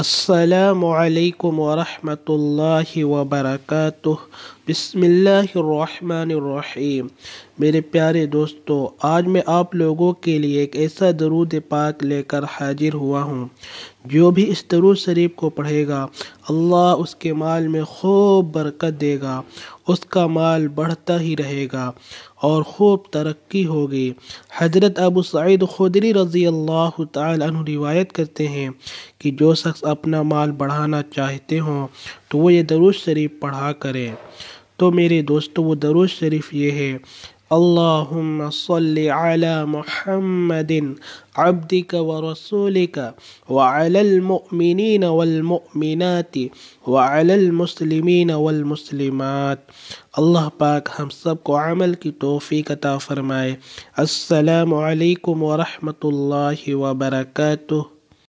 السلام علیکم ورحمۃ اللہ وبرکاتہ بسم اللہ الرحمن الرحیم میرے پیارے دوستو آج میں آپ لوگوں کے لیے ایک ایسا درود پاک لے کر حاضر ہوا ہوں جو بھی اس درود شریف کو پڑھے گا اللہ اس کے مال میں خوب برکت دے گا اس کا مال بڑھتا ہی رہے گا اور خوب ترقی ہوگی حضرت ابو سعید خدری رضی اللہ تعالی عنہ روایت کرتے ہیں کہ جو شخص اپنا مال بڑھانا چاہتے ہوں تو وہ یہ دروش شریف پڑھا کرے تو میرے دوستو وہ دروش شریف یہ ہے اللهم صل على محمد عبدك ورسولك وعلى المؤمنين والمؤمنات وعلى المسلمين والمسلمات الله پاک ہم سب کو عمل کی توفیق عطا فرمائے السلام علیکم ورحمۃ اللہ وبرکاتہ